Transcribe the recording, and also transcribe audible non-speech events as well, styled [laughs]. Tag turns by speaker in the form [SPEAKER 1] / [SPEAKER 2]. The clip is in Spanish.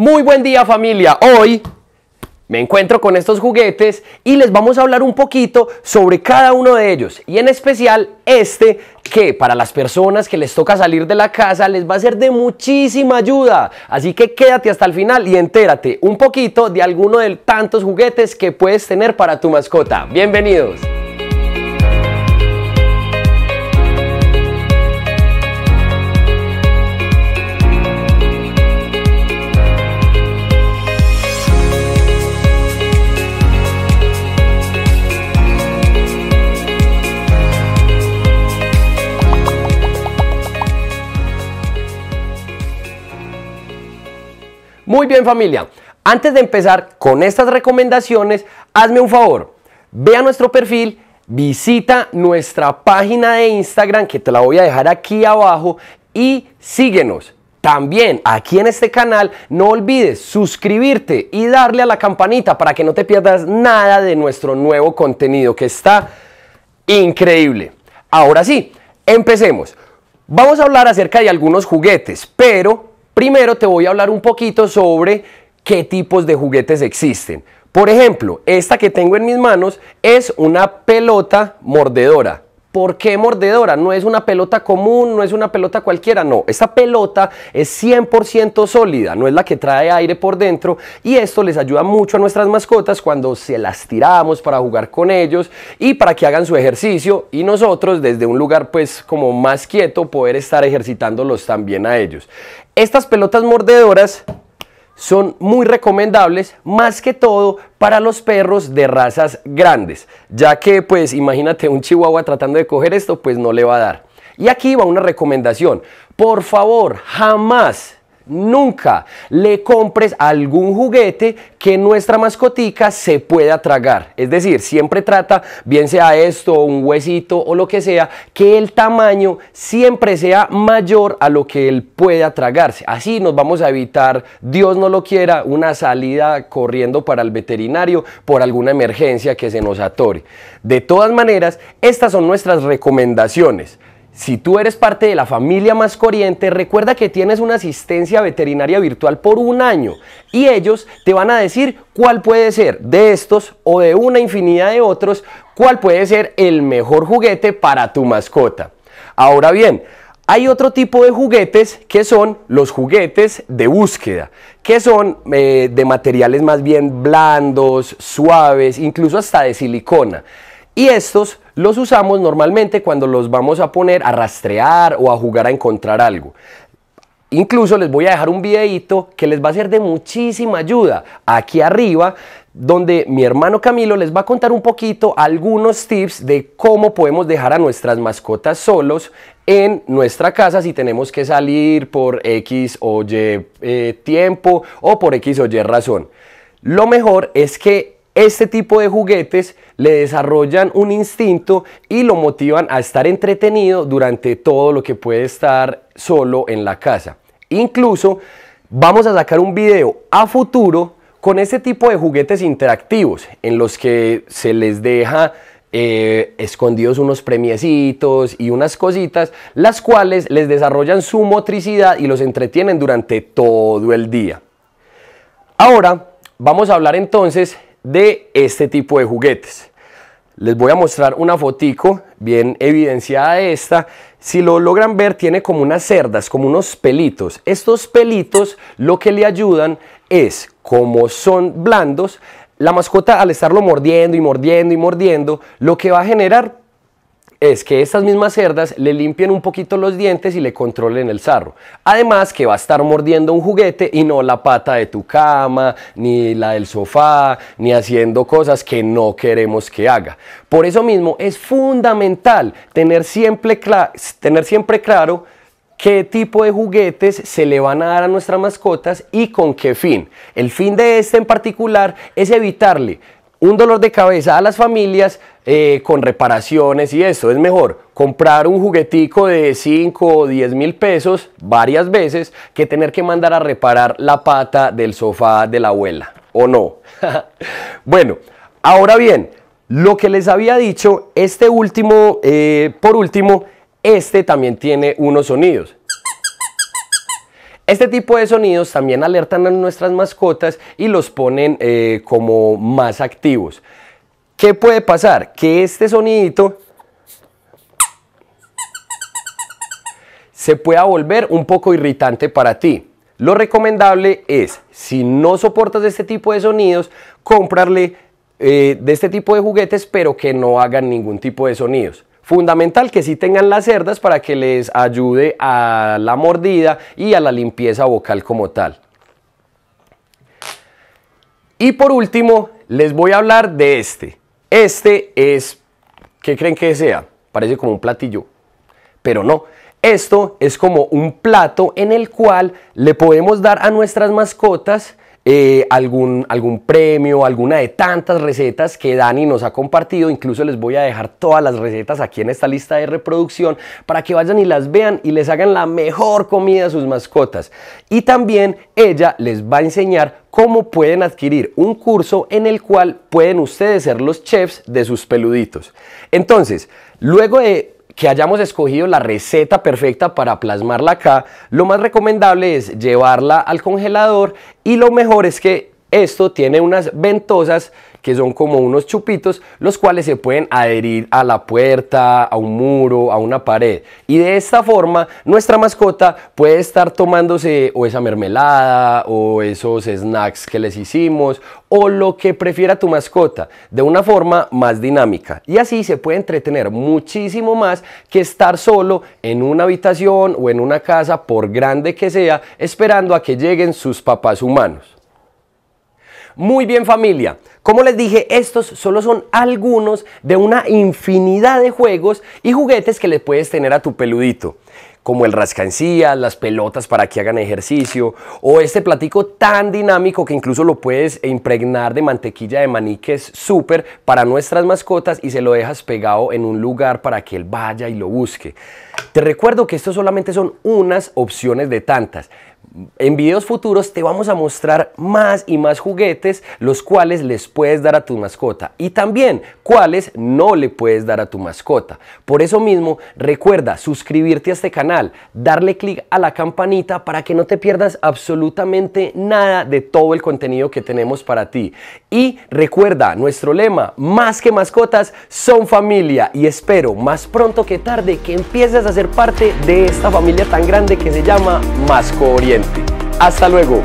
[SPEAKER 1] Muy buen día familia, hoy me encuentro con estos juguetes y les vamos a hablar un poquito sobre cada uno de ellos y en especial este que para las personas que les toca salir de la casa les va a ser de muchísima ayuda. Así que quédate hasta el final y entérate un poquito de alguno de tantos juguetes que puedes tener para tu mascota. Bienvenidos. Muy bien familia, antes de empezar con estas recomendaciones, hazme un favor, ve a nuestro perfil, visita nuestra página de Instagram que te la voy a dejar aquí abajo y síguenos. También aquí en este canal no olvides suscribirte y darle a la campanita para que no te pierdas nada de nuestro nuevo contenido que está increíble. Ahora sí, empecemos. Vamos a hablar acerca de algunos juguetes, pero Primero te voy a hablar un poquito sobre qué tipos de juguetes existen. Por ejemplo, esta que tengo en mis manos es una pelota mordedora. ¿Por qué mordedora? No es una pelota común, no es una pelota cualquiera, no. Esta pelota es 100% sólida, no es la que trae aire por dentro y esto les ayuda mucho a nuestras mascotas cuando se las tiramos para jugar con ellos y para que hagan su ejercicio y nosotros desde un lugar pues como más quieto poder estar ejercitándolos también a ellos. Estas pelotas mordedoras son muy recomendables más que todo para los perros de razas grandes, ya que pues imagínate un chihuahua tratando de coger esto, pues no le va a dar. Y aquí va una recomendación, por favor, jamás nunca le compres algún juguete que nuestra mascotica se pueda tragar. Es decir, siempre trata, bien sea esto, un huesito o lo que sea, que el tamaño siempre sea mayor a lo que él pueda tragarse. Así nos vamos a evitar, Dios no lo quiera, una salida corriendo para el veterinario por alguna emergencia que se nos atore. De todas maneras, estas son nuestras recomendaciones. Si tú eres parte de la familia más corriente, recuerda que tienes una asistencia veterinaria virtual por un año y ellos te van a decir cuál puede ser de estos o de una infinidad de otros, cuál puede ser el mejor juguete para tu mascota. Ahora bien, hay otro tipo de juguetes que son los juguetes de búsqueda, que son eh, de materiales más bien blandos, suaves, incluso hasta de silicona. Y estos los usamos normalmente cuando los vamos a poner a rastrear o a jugar a encontrar algo. Incluso les voy a dejar un videito que les va a ser de muchísima ayuda aquí arriba, donde mi hermano Camilo les va a contar un poquito algunos tips de cómo podemos dejar a nuestras mascotas solos en nuestra casa si tenemos que salir por X o Y eh, tiempo o por X o Y razón. Lo mejor es que este tipo de juguetes le desarrollan un instinto y lo motivan a estar entretenido durante todo lo que puede estar solo en la casa. Incluso vamos a sacar un video a futuro con este tipo de juguetes interactivos en los que se les deja eh, escondidos unos premiecitos y unas cositas, las cuales les desarrollan su motricidad y los entretienen durante todo el día. Ahora vamos a hablar entonces de este tipo de juguetes. Les voy a mostrar una fotico bien evidenciada esta. Si lo logran ver, tiene como unas cerdas, como unos pelitos. Estos pelitos lo que le ayudan es, como son blandos, la mascota al estarlo mordiendo y mordiendo y mordiendo, lo que va a generar es que estas mismas cerdas le limpien un poquito los dientes y le controlen el sarro. Además que va a estar mordiendo un juguete y no la pata de tu cama, ni la del sofá, ni haciendo cosas que no queremos que haga. Por eso mismo es fundamental tener siempre, tener siempre claro qué tipo de juguetes se le van a dar a nuestras mascotas y con qué fin. El fin de este en particular es evitarle un dolor de cabeza a las familias eh, con reparaciones y eso. Es mejor comprar un juguetico de 5 o 10 mil pesos varias veces que tener que mandar a reparar la pata del sofá de la abuela, ¿o no? [laughs] bueno, ahora bien, lo que les había dicho, este último, eh, por último, este también tiene unos sonidos. Este tipo de sonidos también alertan a nuestras mascotas y los ponen eh, como más activos. ¿Qué puede pasar? Que este sonidito se pueda volver un poco irritante para ti. Lo recomendable es, si no soportas este tipo de sonidos, comprarle eh, de este tipo de juguetes, pero que no hagan ningún tipo de sonidos. Fundamental que sí tengan las cerdas para que les ayude a la mordida y a la limpieza vocal como tal. Y por último, les voy a hablar de este. Este es, ¿qué creen que sea? Parece como un platillo, pero no. Esto es como un plato en el cual le podemos dar a nuestras mascotas eh, algún, algún premio, alguna de tantas recetas que Dani nos ha compartido. Incluso les voy a dejar todas las recetas aquí en esta lista de reproducción para que vayan y las vean y les hagan la mejor comida a sus mascotas. Y también ella les va a enseñar cómo pueden adquirir un curso en el cual pueden ustedes ser los chefs de sus peluditos. Entonces, luego de que hayamos escogido la receta perfecta para plasmarla acá, lo más recomendable es llevarla al congelador y lo mejor es que esto tiene unas ventosas que son como unos chupitos, los cuales se pueden adherir a la puerta, a un muro, a una pared. Y de esta forma, nuestra mascota puede estar tomándose o esa mermelada, o esos snacks que les hicimos, o lo que prefiera tu mascota, de una forma más dinámica. Y así se puede entretener muchísimo más que estar solo en una habitación o en una casa, por grande que sea, esperando a que lleguen sus papás humanos. Muy bien familia, como les dije, estos solo son algunos de una infinidad de juegos y juguetes que le puedes tener a tu peludito como el rascancía las pelotas para que hagan ejercicio, o este platico tan dinámico que incluso lo puedes impregnar de mantequilla de maní, que es súper para nuestras mascotas y se lo dejas pegado en un lugar para que él vaya y lo busque. Te recuerdo que estos solamente son unas opciones de tantas. En videos futuros te vamos a mostrar más y más juguetes los cuales les puedes dar a tu mascota y también cuáles no le puedes dar a tu mascota. Por eso mismo recuerda suscribirte a este canal, darle clic a la campanita para que no te pierdas absolutamente nada de todo el contenido que tenemos para ti. Y recuerda nuestro lema, más que mascotas son familia y espero más pronto que tarde que empieces a ser parte de esta familia tan grande que se llama Mascoria. Hasta luego.